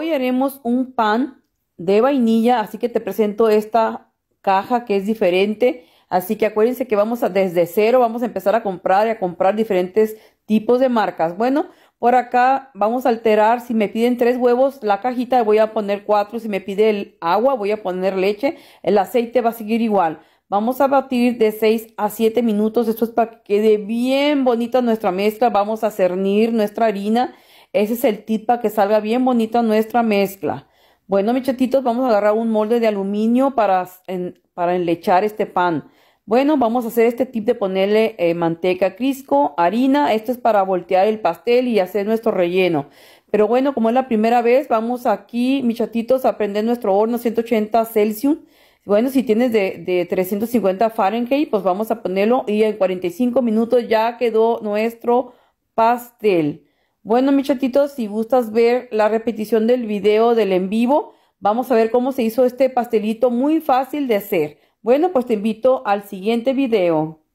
Hoy haremos un pan de vainilla, así que te presento esta caja que es diferente. Así que acuérdense que vamos a, desde cero, vamos a empezar a comprar y a comprar diferentes tipos de marcas. Bueno, por acá vamos a alterar, si me piden tres huevos, la cajita voy a poner cuatro, si me pide el agua voy a poner leche, el aceite va a seguir igual. Vamos a batir de 6 a 7 minutos, esto es para que quede bien bonita nuestra mezcla, vamos a cernir nuestra harina ese es el tip para que salga bien bonita nuestra mezcla. Bueno, mis chatitos, vamos a agarrar un molde de aluminio para, en, para enlechar este pan. Bueno, vamos a hacer este tip de ponerle eh, manteca crisco, harina. Esto es para voltear el pastel y hacer nuestro relleno. Pero bueno, como es la primera vez, vamos aquí, mis chatitos, a prender nuestro horno 180 Celsius. Bueno, si tienes de, de 350 Fahrenheit, pues vamos a ponerlo y en 45 minutos ya quedó nuestro pastel. Bueno, mis chatitos, si gustas ver la repetición del video del en vivo, vamos a ver cómo se hizo este pastelito muy fácil de hacer. Bueno, pues te invito al siguiente video.